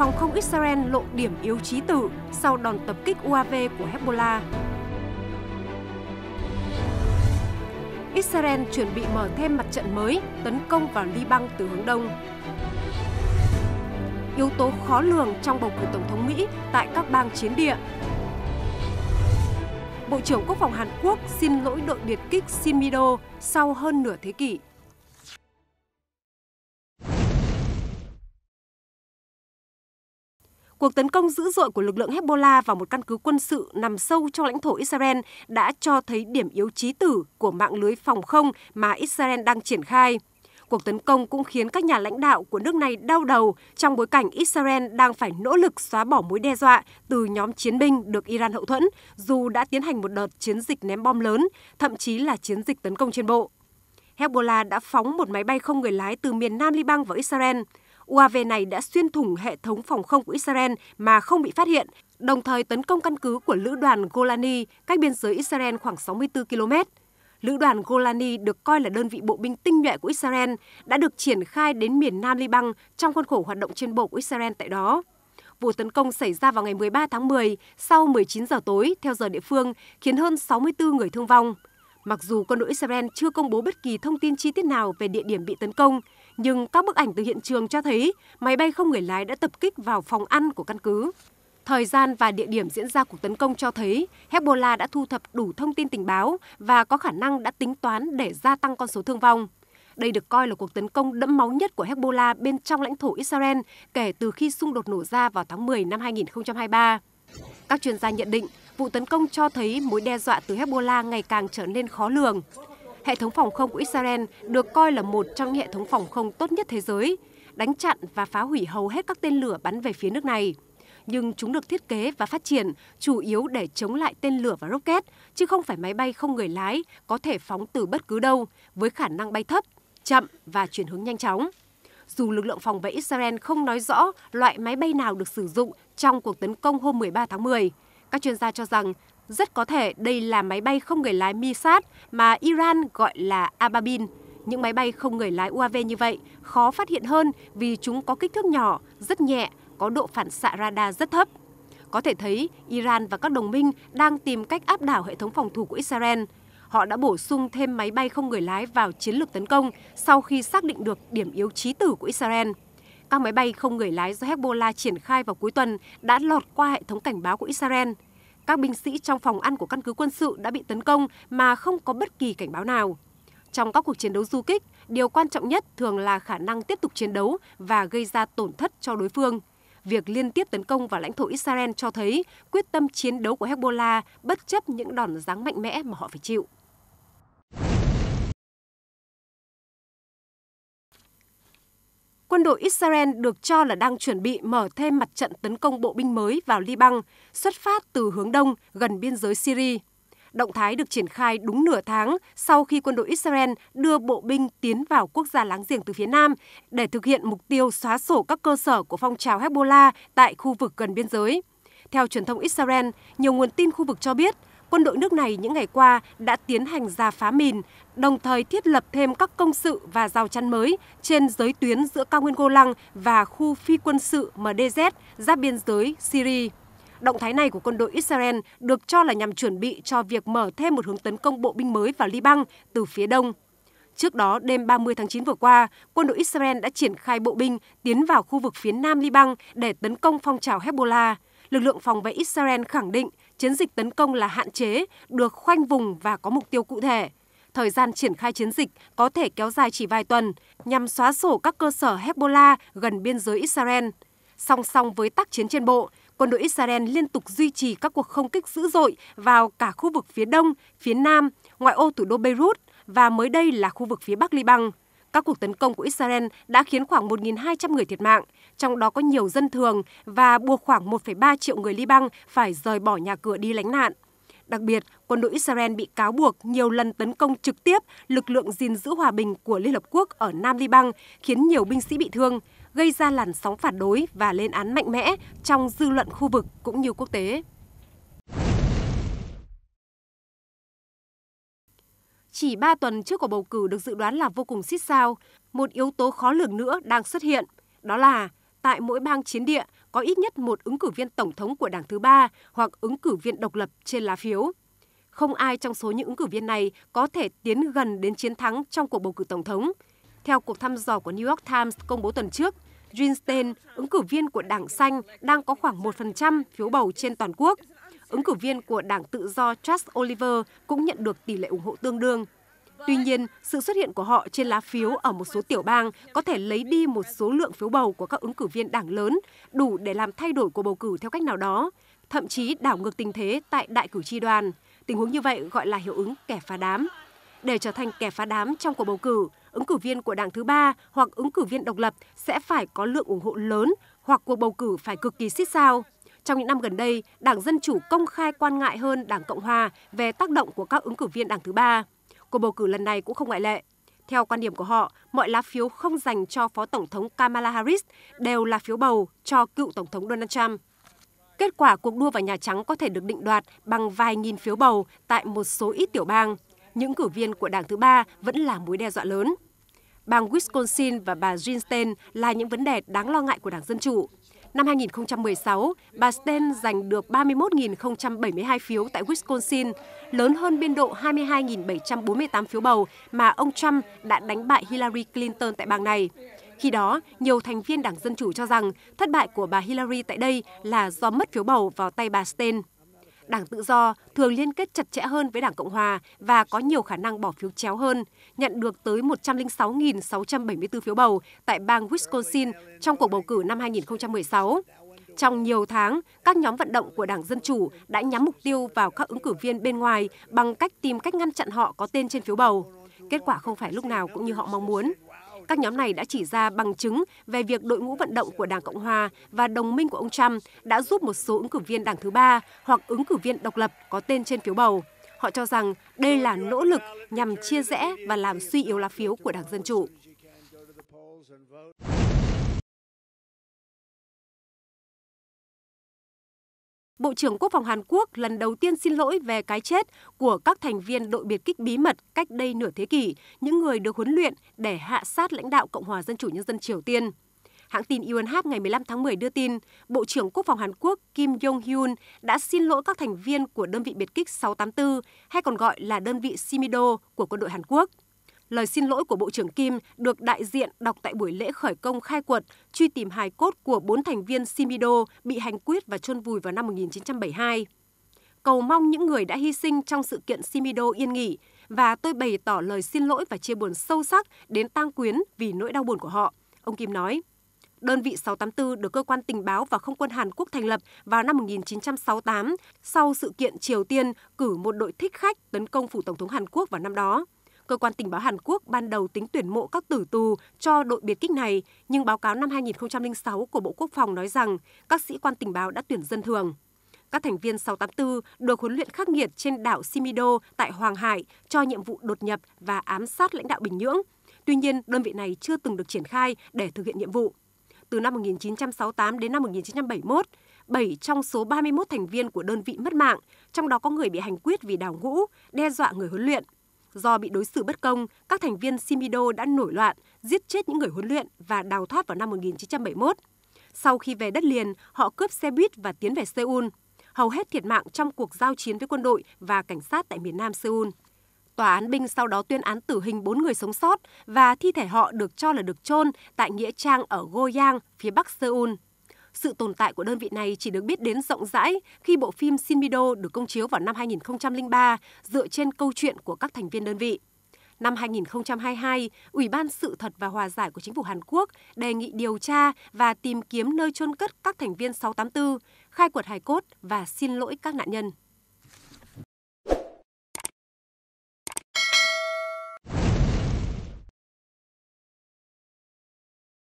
phòng không Israel lộ điểm yếu trí tử sau đòn tập kích UAV của Hezbollah. Israel chuẩn bị mở thêm mặt trận mới tấn công vào Liban từ hướng đông. Yếu tố khó lường trong bầu cử tổng thống Mỹ tại các bang chiến địa. Bộ trưởng Quốc phòng Hàn Quốc xin lỗi đội biệt kích Simido sau hơn nửa thế kỷ. Cuộc tấn công dữ dội của lực lượng Hezbollah vào một căn cứ quân sự nằm sâu trong lãnh thổ Israel đã cho thấy điểm yếu chí tử của mạng lưới phòng không mà Israel đang triển khai. Cuộc tấn công cũng khiến các nhà lãnh đạo của nước này đau đầu trong bối cảnh Israel đang phải nỗ lực xóa bỏ mối đe dọa từ nhóm chiến binh được Iran hậu thuẫn, dù đã tiến hành một đợt chiến dịch ném bom lớn, thậm chí là chiến dịch tấn công trên bộ. Hezbollah đã phóng một máy bay không người lái từ miền nam Liban vào Israel. UAV này đã xuyên thủng hệ thống phòng không của Israel mà không bị phát hiện, đồng thời tấn công căn cứ của lữ đoàn Golani cách biên giới Israel khoảng 64 km. Lữ đoàn Golani được coi là đơn vị bộ binh tinh nhuệ của Israel, đã được triển khai đến miền Nam Liban trong khuôn khổ hoạt động trên bộ của Israel tại đó. Vụ tấn công xảy ra vào ngày 13 tháng 10 sau 19 giờ tối theo giờ địa phương, khiến hơn 64 người thương vong. Mặc dù quân đội Israel chưa công bố bất kỳ thông tin chi tiết nào về địa điểm bị tấn công, nhưng các bức ảnh từ hiện trường cho thấy máy bay không người lái đã tập kích vào phòng ăn của căn cứ. Thời gian và địa điểm diễn ra cuộc tấn công cho thấy Hezbollah đã thu thập đủ thông tin tình báo và có khả năng đã tính toán để gia tăng con số thương vong. Đây được coi là cuộc tấn công đẫm máu nhất của Hezbollah bên trong lãnh thổ Israel kể từ khi xung đột nổ ra vào tháng 10 năm 2023. Các chuyên gia nhận định vụ tấn công cho thấy mối đe dọa từ Hezbollah ngày càng trở nên khó lường hệ thống phòng không của Israel được coi là một trong những hệ thống phòng không tốt nhất thế giới, đánh chặn và phá hủy hầu hết các tên lửa bắn về phía nước này. Nhưng chúng được thiết kế và phát triển chủ yếu để chống lại tên lửa và rocket, chứ không phải máy bay không người lái có thể phóng từ bất cứ đâu với khả năng bay thấp, chậm và chuyển hướng nhanh chóng. Dù lực lượng phòng vệ Israel không nói rõ loại máy bay nào được sử dụng trong cuộc tấn công hôm 13 tháng 10, các chuyên gia cho rằng rất có thể đây là máy bay không người lái Misat mà Iran gọi là Ababin. Những máy bay không người lái UAV như vậy khó phát hiện hơn vì chúng có kích thước nhỏ, rất nhẹ, có độ phản xạ radar rất thấp. Có thể thấy Iran và các đồng minh đang tìm cách áp đảo hệ thống phòng thủ của Israel. Họ đã bổ sung thêm máy bay không người lái vào chiến lược tấn công sau khi xác định được điểm yếu trí tử của Israel. Các máy bay không người lái do Hezbollah triển khai vào cuối tuần đã lọt qua hệ thống cảnh báo của Israel – các binh sĩ trong phòng ăn của căn cứ quân sự đã bị tấn công mà không có bất kỳ cảnh báo nào. Trong các cuộc chiến đấu du kích, điều quan trọng nhất thường là khả năng tiếp tục chiến đấu và gây ra tổn thất cho đối phương. Việc liên tiếp tấn công vào lãnh thổ Israel cho thấy quyết tâm chiến đấu của Hezbollah bất chấp những đòn giáng mạnh mẽ mà họ phải chịu. quân đội Israel được cho là đang chuẩn bị mở thêm mặt trận tấn công bộ binh mới vào Liban, xuất phát từ hướng đông gần biên giới Syria. Động thái được triển khai đúng nửa tháng sau khi quân đội Israel đưa bộ binh tiến vào quốc gia láng giềng từ phía Nam để thực hiện mục tiêu xóa sổ các cơ sở của phong trào Hezbollah tại khu vực gần biên giới. Theo truyền thông Israel, nhiều nguồn tin khu vực cho biết – quân đội nước này những ngày qua đã tiến hành giả phá mìn, đồng thời thiết lập thêm các công sự và rào chắn mới trên giới tuyến giữa cao nguyên Golan Lăng và khu phi quân sự MDZ giáp biên giới Syria. Động thái này của quân đội Israel được cho là nhằm chuẩn bị cho việc mở thêm một hướng tấn công bộ binh mới vào Liban từ phía đông. Trước đó, đêm 30 tháng 9 vừa qua, quân đội Israel đã triển khai bộ binh tiến vào khu vực phía nam Liban để tấn công phong trào Hezbollah. Lực lượng phòng vệ Israel khẳng định chiến dịch tấn công là hạn chế, được khoanh vùng và có mục tiêu cụ thể. Thời gian triển khai chiến dịch có thể kéo dài chỉ vài tuần nhằm xóa sổ các cơ sở Hezbollah gần biên giới Israel. Song song với tác chiến trên bộ, quân đội Israel liên tục duy trì các cuộc không kích dữ dội vào cả khu vực phía đông, phía nam, ngoại ô thủ đô Beirut và mới đây là khu vực phía bắc Liban. Các cuộc tấn công của Israel đã khiến khoảng 1.200 người thiệt mạng, trong đó có nhiều dân thường và buộc khoảng 1,3 triệu người Liban phải rời bỏ nhà cửa đi lánh nạn. Đặc biệt, quân đội Israel bị cáo buộc nhiều lần tấn công trực tiếp lực lượng gìn giữ hòa bình của Liên Hợp Quốc ở Nam Liban, khiến nhiều binh sĩ bị thương, gây ra làn sóng phản đối và lên án mạnh mẽ trong dư luận khu vực cũng như quốc tế. chỉ 3 tuần trước cuộc bầu cử được dự đoán là vô cùng xít sao, một yếu tố khó lường nữa đang xuất hiện, đó là tại mỗi bang chiến địa có ít nhất một ứng cử viên tổng thống của đảng thứ ba hoặc ứng cử viên độc lập trên lá phiếu. Không ai trong số những ứng cử viên này có thể tiến gần đến chiến thắng trong cuộc bầu cử tổng thống. Theo cuộc thăm dò của New York Times công bố tuần trước, Greenstein, ứng cử viên của Đảng Xanh, đang có khoảng 1% phiếu bầu trên toàn quốc ứng cử viên của Đảng Tự do Charles Oliver cũng nhận được tỷ lệ ủng hộ tương đương. Tuy nhiên, sự xuất hiện của họ trên lá phiếu ở một số tiểu bang có thể lấy đi một số lượng phiếu bầu của các ứng cử viên đảng lớn, đủ để làm thay đổi của bầu cử theo cách nào đó, thậm chí đảo ngược tình thế tại đại cử tri đoàn. Tình huống như vậy gọi là hiệu ứng kẻ phá đám. Để trở thành kẻ phá đám trong cuộc bầu cử, ứng cử viên của đảng thứ ba hoặc ứng cử viên độc lập sẽ phải có lượng ủng hộ lớn hoặc cuộc bầu cử phải cực kỳ xít sao. Trong những năm gần đây, Đảng Dân Chủ công khai quan ngại hơn Đảng Cộng Hòa về tác động của các ứng cử viên đảng thứ ba. Cuộc bầu cử lần này cũng không ngoại lệ. Theo quan điểm của họ, mọi lá phiếu không dành cho Phó Tổng thống Kamala Harris đều là phiếu bầu cho cựu Tổng thống Donald Trump. Kết quả cuộc đua vào Nhà Trắng có thể được định đoạt bằng vài nghìn phiếu bầu tại một số ít tiểu bang. Những cử viên của đảng thứ ba vẫn là mối đe dọa lớn. Bang Wisconsin và bà Ginstain là những vấn đề đáng lo ngại của đảng Dân Chủ. Năm 2016, bà Sten giành được 31.072 phiếu tại Wisconsin, lớn hơn biên độ 22.748 phiếu bầu mà ông Trump đã đánh bại Hillary Clinton tại bang này. Khi đó, nhiều thành viên Đảng Dân Chủ cho rằng thất bại của bà Hillary tại đây là do mất phiếu bầu vào tay bà Sten. Đảng Tự do thường liên kết chặt chẽ hơn với Đảng Cộng Hòa và có nhiều khả năng bỏ phiếu chéo hơn, nhận được tới 106.674 phiếu bầu tại bang Wisconsin trong cuộc bầu cử năm 2016. Trong nhiều tháng, các nhóm vận động của Đảng Dân Chủ đã nhắm mục tiêu vào các ứng cử viên bên ngoài bằng cách tìm cách ngăn chặn họ có tên trên phiếu bầu. Kết quả không phải lúc nào cũng như họ mong muốn. Các nhóm này đã chỉ ra bằng chứng về việc đội ngũ vận động của Đảng Cộng Hòa và đồng minh của ông Trump đã giúp một số ứng cử viên đảng thứ ba hoặc ứng cử viên độc lập có tên trên phiếu bầu. Họ cho rằng đây là nỗ lực nhằm chia rẽ và làm suy yếu lá phiếu của Đảng Dân Chủ. Bộ trưởng Quốc phòng Hàn Quốc lần đầu tiên xin lỗi về cái chết của các thành viên đội biệt kích bí mật cách đây nửa thế kỷ, những người được huấn luyện để hạ sát lãnh đạo Cộng hòa Dân chủ Nhân dân Triều Tiên. Hãng tin Yonhap ngày 15 tháng 10 đưa tin, Bộ trưởng Quốc phòng Hàn Quốc Kim Jong-hyun đã xin lỗi các thành viên của đơn vị biệt kích 684, hay còn gọi là đơn vị Simido của quân đội Hàn Quốc. Lời xin lỗi của Bộ trưởng Kim được đại diện đọc tại buổi lễ khởi công khai quật truy tìm hài cốt của bốn thành viên Simido bị hành quyết và chôn vùi vào năm 1972. Cầu mong những người đã hy sinh trong sự kiện Simido yên nghỉ và tôi bày tỏ lời xin lỗi và chia buồn sâu sắc đến tang quyến vì nỗi đau buồn của họ, ông Kim nói. Đơn vị 684 được cơ quan tình báo và không quân Hàn Quốc thành lập vào năm 1968 sau sự kiện Triều Tiên cử một đội thích khách tấn công phủ tổng thống Hàn Quốc vào năm đó. Cơ quan tình báo Hàn Quốc ban đầu tính tuyển mộ các tử tù cho đội biệt kích này, nhưng báo cáo năm 2006 của Bộ Quốc phòng nói rằng các sĩ quan tình báo đã tuyển dân thường. Các thành viên 684 được huấn luyện khắc nghiệt trên đảo Simido tại Hoàng Hải cho nhiệm vụ đột nhập và ám sát lãnh đạo Bình Nhưỡng. Tuy nhiên, đơn vị này chưa từng được triển khai để thực hiện nhiệm vụ. Từ năm 1968 đến năm 1971, 7 trong số 31 thành viên của đơn vị mất mạng, trong đó có người bị hành quyết vì đào ngũ, đe dọa người huấn luyện. Do bị đối xử bất công, các thành viên Simido đã nổi loạn, giết chết những người huấn luyện và đào thoát vào năm 1971. Sau khi về đất liền, họ cướp xe buýt và tiến về Seoul. Hầu hết thiệt mạng trong cuộc giao chiến với quân đội và cảnh sát tại miền nam Seoul. Tòa án binh sau đó tuyên án tử hình 4 người sống sót và thi thể họ được cho là được chôn tại nghĩa trang ở Goyang, phía bắc Seoul. Sự tồn tại của đơn vị này chỉ được biết đến rộng rãi khi bộ phim Shinmido được công chiếu vào năm 2003 dựa trên câu chuyện của các thành viên đơn vị. Năm 2022, Ủy ban Sự thật và Hòa giải của Chính phủ Hàn Quốc đề nghị điều tra và tìm kiếm nơi chôn cất các thành viên 684, khai quật hài cốt và xin lỗi các nạn nhân.